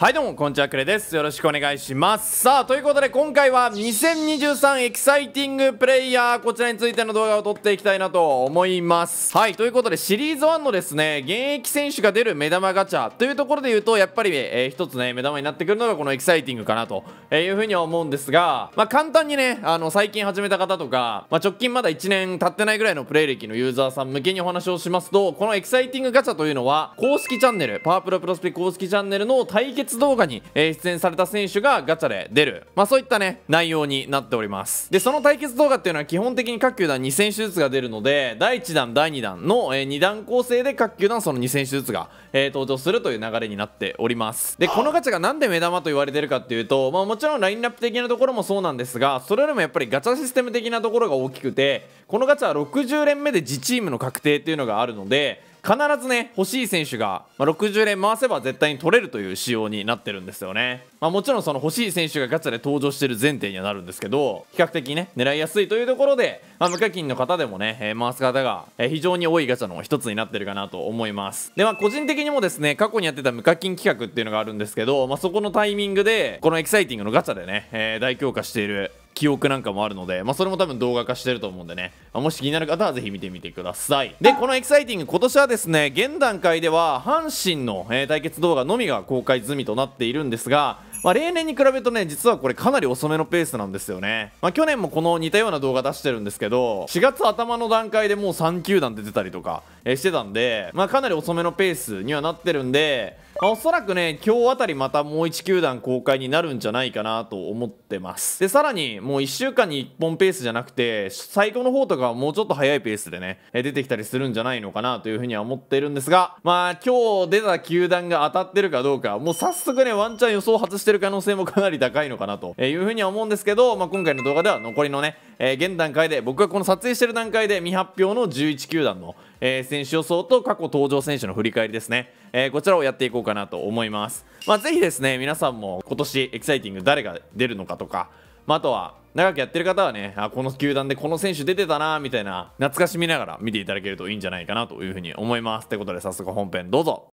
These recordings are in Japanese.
はいどうもこんにちはくれですよろしくお願いしますさあということで今回は2023エキサイティングプレイヤーこちらについての動画を撮っていきたいなと思いますはいということでシリーズ1のですね現役選手が出る目玉ガチャというところで言うとやっぱり、えー、一つね目玉になってくるのがこのエキサイティングかなというふうには思うんですがまあ簡単にねあの最近始めた方とか、まあ、直近まだ1年経ってないぐらいのプレイ歴のユーザーさん向けにお話をしますとこのエキサイティングガチャというのは公式チャンネルパワープロプロスペ公式チャンネルの対決動画に出演された選手がガチャで出る、まあ、そういったね内容になっておりますでその対決動画っていうのは基本的に各球団2選手ずつが出るので第1弾第2弾の2弾構成で各球団その2選手ずつが登場するという流れになっておりますでこのガチャが何で目玉と言われてるかっていうと、まあ、もちろんラインナップ的なところもそうなんですがそれよりもやっぱりガチャシステム的なところが大きくてこのガチャは60連目で自チームの確定っていうのがあるので必ずね欲しい選手が、まあ、60連回せば絶対に取れるという仕様になってるんですよね、まあ、もちろんその欲しい選手がガチャで登場してる前提にはなるんですけど比較的ね狙いやすいというところで、まあ、無課金の方でもね、えー、回す方が、え非常に多いガチャの一つになってるかなと思いますでまあ個人的にもですね過去にやってた無課金企画っていうのがあるんですけど、まあ、そこのタイミングでこのエキサイティングのガチャでね、えー、大強化している記憶なんかもあるので、まあ、それも多分動画化してると思うんでね、まあ、もし気になる方はぜひ見てみてくださいでこのエキサイティング今年はですね現段階では阪神の、えー、対決動画のみが公開済みとなっているんですがまあ、例年に比べるとね実はこれかなり遅めのペースなんですよね、まあ、去年もこの似たような動画出してるんですけど4月頭の段階でもう3球団出てたりとか、えしてたんで、まあ、かなり遅めのペースにはなってるんでまあ、おそらくね、今日あたりまたもう1球団公開になるんじゃないかなと思ってます。で、さらに、もう1週間に1本ペースじゃなくて、最後の方とかはもうちょっと早いペースでね、出てきたりするんじゃないのかなというふうには思ってるんですが、まあ、今日出た球団が当たってるかどうか、もう早速ね、ワンチャン予想外してる可能性もかなり高いのかなというふうには思うんですけど、まあ、今回の動画では残りのね、えー、現段階で、僕がこの撮影してる段階で未発表の11球団の、えー、選手予想と過去登場選手の振り返りですね、えー、こちらをやっていこうかなと思います、まあ、ぜひですね皆さんも今年エキサイティング誰が出るのかとか、まあ、あとは長くやってる方はねあこの球団でこの選手出てたなみたいな懐かしみながら見ていただけるといいんじゃないかなというふうに思いますってことで早速本編どうぞ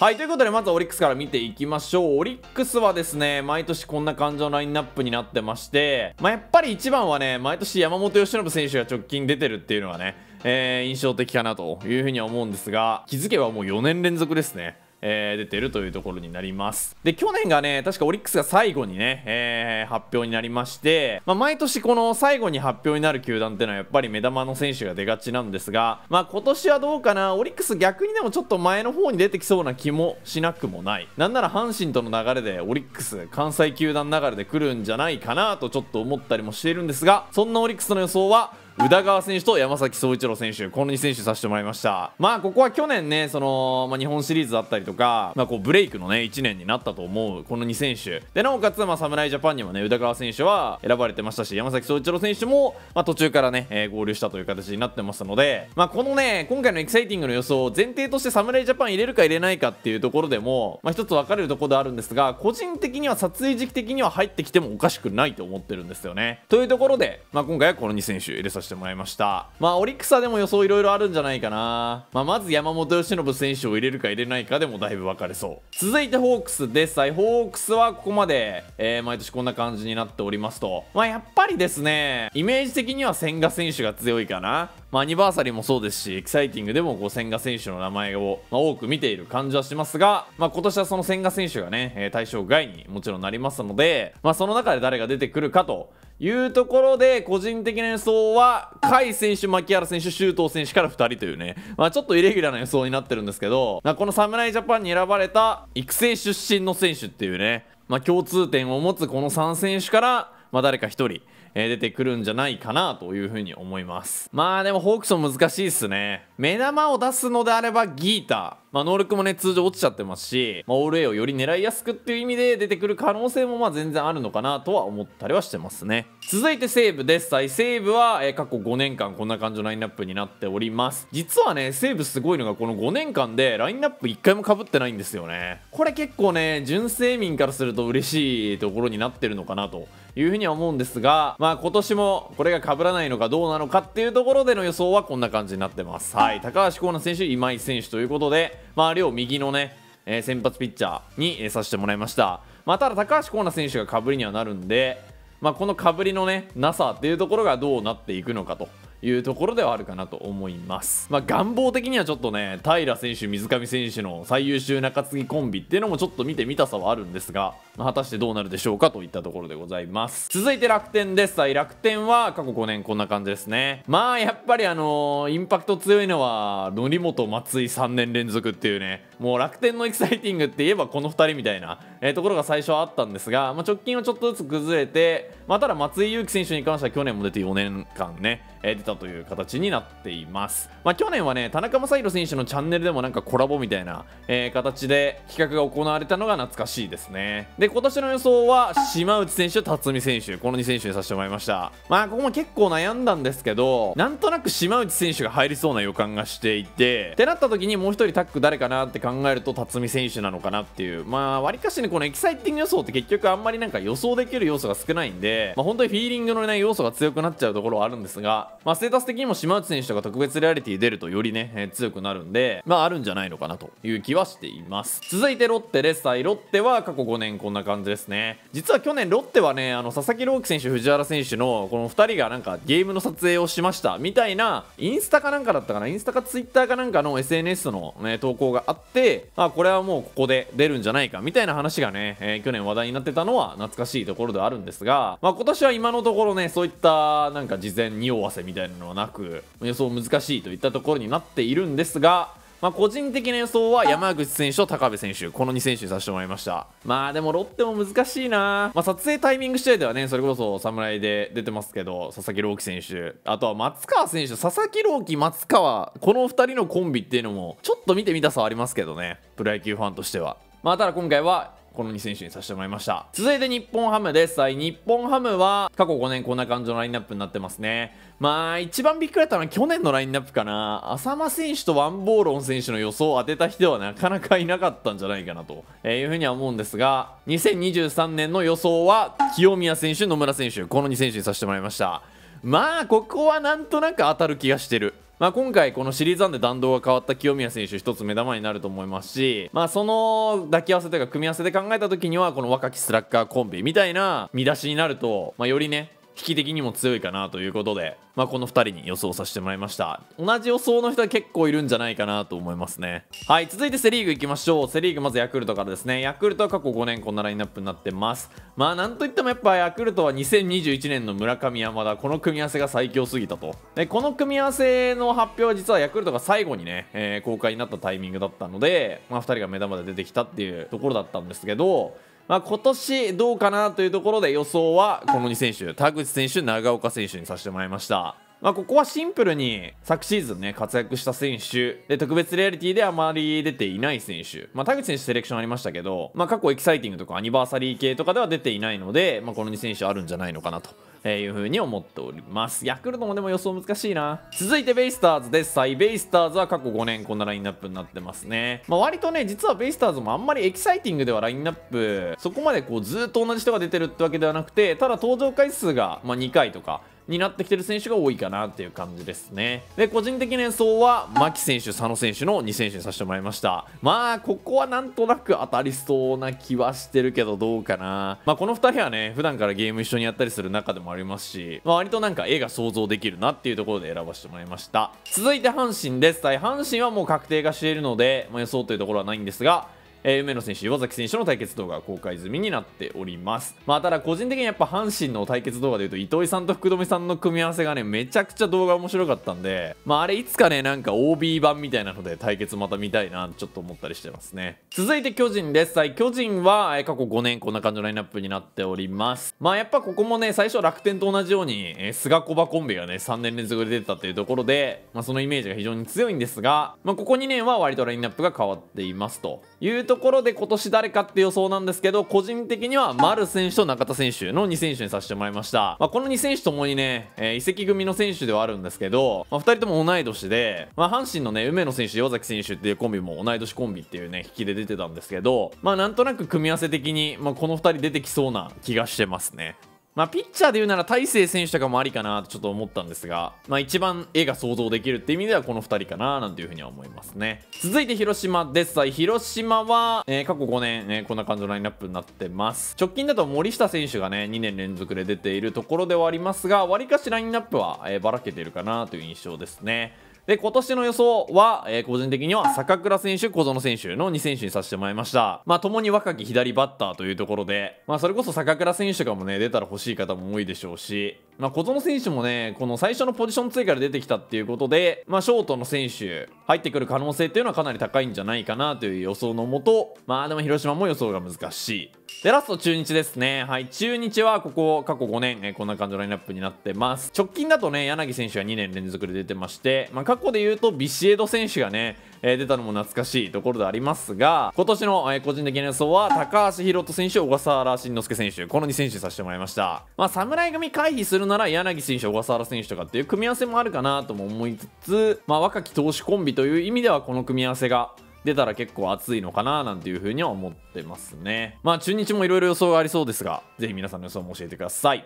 はい、ということで、まずはオリックスから見ていきましょう。オリックスはですね、毎年こんな感じのラインナップになってまして、まあ、やっぱり一番はね、毎年山本由伸選手が直近出てるっていうのはね、えー、印象的かなというふうには思うんですが気づけばもう4年連続ですねえー、出てるというところになりますで去年がね確かオリックスが最後にね、えー、発表になりまして、まあ、毎年この最後に発表になる球団っていうのはやっぱり目玉の選手が出がちなんですが、まあ、今年はどうかなオリックス逆にでもちょっと前の方に出てきそうな気もしなくもないなんなら阪神との流れでオリックス関西球団流れで来るんじゃないかなとちょっと思ったりもしているんですがそんなオリックスの予想は宇田川選手と山崎総一郎選手この2選手させてもらいましたまあここは去年ねその、まあ、日本シリーズだったりとか、まあ、こうブレイクのね1年になったと思うこの2選手でなおかつ、まあ、侍ジャパンにもね宇田川選手は選ばれてましたし山崎総一郎選手も、まあ、途中からね、えー、合流したという形になってますので、まあ、このね今回のエキサイティングの予想前提として侍ジャパン入れるか入れないかっていうところでも、まあ、一つ分かれるところであるんですが個人的には撮影時期的には入ってきてもおかしくないと思ってるんですよねというところで、まあ、今回はこの2選手入れさせてせてもらいました。まあ、オリックスはでも予想いろいろあるんじゃないかな。まあ、まず山本由伸選手を入れるか入れないかでもだいぶ分かれそう。続いてホークスです。はい、ホークスはここまで、えー、毎年こんな感じになっておりますと。まあ、やっぱりですね、イメージ的には千賀選手が強いかな。まあ、アニバーサリーもそうですし、エキサイティングでもこう千賀選手の名前を、まあ、多く見ている感じはしますが、まあ、今年はその千賀選手がね、対象外にもちろんなりますので、まあ、その中で誰が出てくるかというところで、個人的な予想は、甲斐選手、牧原選手、周東選手から2人というね、まあ、ちょっとイレギュラーな予想になってるんですけど、まあ、この侍ジャパンに選ばれた育成出身の選手っていうね、まあ、共通点を持つこの3選手から、まあ、誰か1人、出てくるんじゃないかなというふうに思います。まあでもホークスも難しいっすね。目玉を出すのであればギータまあ、能力もね、通常落ちちゃってますし、まあ、オール A をより狙いやすくっていう意味で出てくる可能性もまあ全然あるのかなとは思ったりはしてますね。続いて西武です。西武は、えー、過去5年間こんな感じのラインナップになっております。実はね、西武すごいのがこの5年間でラインナップ1回も被ってないんですよね。これ結構ね、純正民からすると嬉しいところになってるのかなというふうには思うんですが、まあ今年もこれが被らないのかどうなのかっていうところでの予想はこんな感じになってます。はい、高橋光成選手、今井選手ということで、まあ、両右のね、えー、先発ピッチャーに、えー、させてもらいました。まあ、ただ、高橋光成選手がかぶりにはなるんで、まあ、このかぶりのね、なさっていうところがどうなっていくのかと。いうところではあるかなと思います。まあ、願望的にはちょっとね、平選手、水上選手の最優秀中継ぎコンビっていうのもちょっと見てみたさはあるんですが、果たしてどうなるでしょうかといったところでございます続いて楽天ですはい楽天は過去5年こんな感じですねまあやっぱりあのー、インパクト強いのは則本松井3年連続っていうねもう楽天のエキサイティングって言えばこの2人みたいな、えー、ところが最初はあったんですが、まあ、直近はちょっとずつ崩れて、まあ、ただ松井裕樹選手に関しては去年も出て4年間ね、えー、出たという形になっています、まあ、去年はね田中将大選手のチャンネルでもなんかコラボみたいな、えー、形で企画が行われたのが懐かしいですねでで今年の予想は島内選手辰巳選手この2選手にさせてもらいましたまあここも結構悩んだんですけどなんとなく島内選手が入りそうな予感がしていてってなった時にもう1人タック誰かなって考えると辰巳選手なのかなっていうまあわりかしねこのエキサイティング予想って結局あんまりなんか予想できる要素が少ないんで、まあ、本当にフィーリングのね要素が強くなっちゃうところはあるんですが、まあ、ステータス的にも島内選手とか特別リアリティ出るとよりね、えー、強くなるんでまああるんじゃないのかなという気はしています続いてロッテですロッテは過去5年こんなな感じですね実は去年ロッテはねあの佐々木朗希選手藤原選手のこの2人がなんかゲームの撮影をしましたみたいなインスタかなんかだったかなインスタかツイッターかなんかの SNS の、ね、投稿があってあこれはもうここで出るんじゃないかみたいな話がね、えー、去年話題になってたのは懐かしいところではあるんですが、まあ、今年は今のところねそういったなんか事前におわせみたいなのはなく予想難しいといったところになっているんですがまあ、個人的な予想は山口選手と高部選手、この2選手にさせてもらいました。まあでもロッテも難しいな、まあ、撮影タイミング次第ではね、それこそ侍で出てますけど、佐々木朗希選手、あとは松川選手、佐々木朗希、松川、この2人のコンビっていうのも、ちょっと見てみたさはありますけどね、プロ野球ファンとしては。まあ、ただ今回はこの2選手にさせてもらいました続いて日本ハムですはい日本ハムは過去5年こんな感じのラインナップになってますねまあ一番びっくりだったのは去年のラインナップかな浅間選手とワンボーロン選手の予想を当てた人はなかなかいなかったんじゃないかなというふうには思うんですが2023年の予想は清宮選手野村選手この2選手にさせてもらいましたまあここはなんとなく当たる気がしてるまあ、今回このシリーズ1で弾道が変わった清宮選手一つ目玉になると思いますし、まあ、その抱き合わせというか組み合わせで考えた時にはこの若きスラッガーコンビみたいな見出しになると、まあ、よりね引き的にも強いかなということで、まあ、この2人に予想させてもらいました同じ予想の人は結構いるんじゃないかなと思いますねはい続いてセ・リーグいきましょうセ・リーグまずヤクルトからですねヤクルトは過去5年こんなラインナップになってますまあなんといってもやっぱヤクルトは2021年の村上山田この組み合わせが最強すぎたとでこの組み合わせの発表は実はヤクルトが最後にね、えー、公開になったタイミングだったので、まあ、2人が目玉で出てきたっていうところだったんですけどまあ、今年どうかなというところで予想はこの2選手田口選手長岡選手にさせてもらいました。まあ、ここはシンプルに昨シーズンね活躍した選手で特別レアリティであまり出ていない選手、まあ、田口選手セレクションありましたけど、まあ、過去エキサイティングとかアニバーサリー系とかでは出ていないので、まあ、この2選手あるんじゃないのかなと。いうふうに思っておりますヤクルトもでも予想難しいな続いてベイスターズですはいベイスターズは過去5年こんなラインナップになってますね、まあ、割とね実はベイスターズもあんまりエキサイティングではラインナップそこまでこうずっと同じ人が出てるってわけではなくてただ登場回数が、ま2回とかになってきてる選手が多いかなっていう感じですね。で、個人的な演奏は、牧選手、佐野選手の2選手にさせてもらいました。まあ、ここはなんとなく当たりそうな気はしてるけど、どうかな。まあ、この2人はね、普段からゲーム一緒にやったりする中でもありますし、まあ、割となんか絵が想像できるなっていうところで選ばせてもらいました。続いて阪神です。対阪神はもう確定がしているので、まあ、予想というところはないんですが、えー、梅野選手、岩崎選手の対決動画が公開済みになっております。まあ、ただ個人的にやっぱ阪神の対決動画で言うと、糸井さんと福留さんの組み合わせがね、めちゃくちゃ動画面白かったんで、まあ、あれいつかね、なんか OB 版みたいなので対決また見たいな、ちょっと思ったりしてますね。続いて巨人です。はい、巨人は、え過去5年こんな感じのラインナップになっております。まあ、やっぱここもね、最初楽天と同じように、えー、菅小葉コンビがね、3年連続で出てたっていうところで、まあ、そのイメージが非常に強いんですが、まあ、ここ2年は割とラインナップが変わっていますというところで今年誰かって予想なんですけど個人的には丸選手と中田選手の2選手にさせてもらいました、まあ、この2選手ともにね、えー、移籍組の選手ではあるんですけど、まあ、2人とも同い年で、まあ、阪神のね梅野選手岩崎選手っていうコンビも同い年コンビっていうね引きで出てたんですけどまあなんとなく組み合わせ的に、まあ、この2人出てきそうな気がしてますねまあ、ピッチャーで言うなら大勢選手とかもありかなとちょっと思ったんですが、まあ、一番絵が想像できるっていう意味ではこの2人かななんていうふうには思いますね続いて広島です広島は、えー、過去5年、えー、こんな感じのラインナップになってます直近だと森下選手がね2年連続で出ているところではありますがわりかしラインナップは、えー、ばらけてるかなという印象ですねで、今年の予想は、えー、個人的には坂倉選手、小園選手の2選手にさせてもらいました。まあ、共に若き左バッターというところで、まあ、それこそ坂倉選手とかもね、出たら欲しい方も多いでしょうし、まあ、小園選手もね、この最初のポジション追加で出てきたっていうことで、まあ、ショートの選手、入ってくる可能性っていうのはかなり高いんじゃないかなという予想のもと、まあ、でも広島も予想が難しい。で、ラスト中日ですね。はい、中日はここ、過去5年、えこんな感じのラインナップになってます。直近だとね、柳選手が2年連続で出てまして、まあ、過去で言うとビシエド選手がね、えー、出たのも懐かしいところでありますが、今年の、えー、個人的な予想は、高橋宏斗選手、小笠原慎之介選手、この2選手させてもらいました。まあ、侍組回避するなら、柳選手、小笠原選手とかっていう組み合わせもあるかなとも思いつつ、まあ、若き投手コンビという意味では、この組み合わせが、出たら結構熱いのかななんていうふうには思ってますね。まあ中日もいろいろ予想がありそうですが、ぜひ皆さんの予想も教えてください。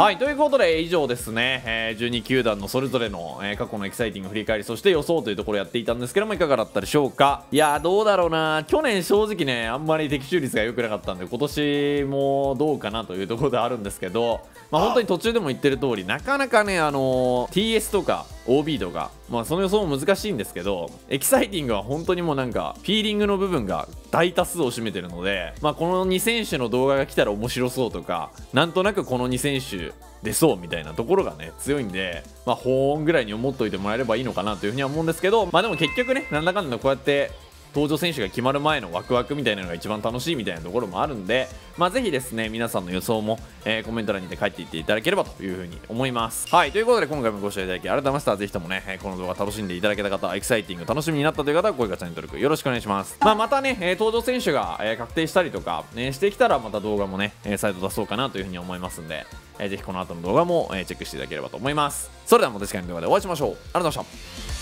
はいということで以上ですね、えー、12球団のそれぞれの、えー、過去のエキサイティング振り返りそして予想というところをやっていたんですけどもいかがだったでしょうかいやどうだろうな去年正直ねあんまり的中率が良くなかったんで今年もどうかなというところであるんですけどまあ、本当に途中でも言ってる通りなかなかねあのー、TS とか OB とかまあその予想も難しいんですけどエキサイティングは本当にもうなんかフィーリングの部分が大多数を占めてるのでまあこの2選手の動画が来たら面白そうとかなんとなくこの2選手出そうみたいなところがね強いんで、まあ、保温ぐらいに思っといてもらえればいいのかなというふうには思うんですけどまあでも結局ねなんだかんだこうやって登場選手が決まる前のワクワクみたいなのが一番楽しいみたいなところもあるんで、まあ、ぜひですね皆さんの予想も、えー、コメント欄にて書いていっていただければというふうに思いますはいということで今回もご視聴いただき改めましてぜひともねこの動画楽しんでいただけた方エキサイティング楽しみになったという方は高評価チャンネル登録よろしくお願いします、まあ、またね、えー、登場選手が、えー、確定したりとか、ね、してきたらまた動画もね、えー、再度出そうかなというふうに思いますんで、えー、ぜひこの後の動画も、えー、チェックしていただければと思いますそれではまた次回の動画でお会いしましょうありがとうございました